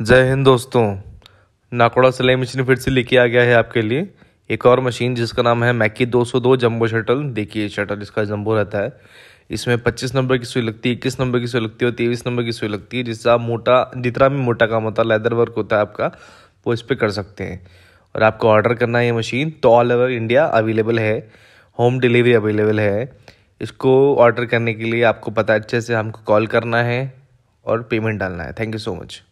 जय हिंद दोस्तों नाकोड़ा सिलाई मशीन फिर से लेके आ गया है आपके लिए एक और मशीन जिसका नाम है मैकी 202 जंबो शटल देखिए शटल इसका जंबो रहता है इसमें 25 नंबर की सुई लगती है इक्कीस नंबर की सुई लगती है और तेईस नंबर की सुई लगती है जिससे आप मोटा जितना भी मोटा काम होता है लेदर वर्क होता है आपका वो इस पर कर सकते हैं और आपको ऑर्डर करना है ये मशीन तो ऑल ओवर इंडिया अवेलेबल है होम डिलीवरी अवेलेबल है इसको ऑर्डर करने के लिए आपको पता अच्छे से हमको कॉल करना है और पेमेंट डालना है थैंक यू सो मच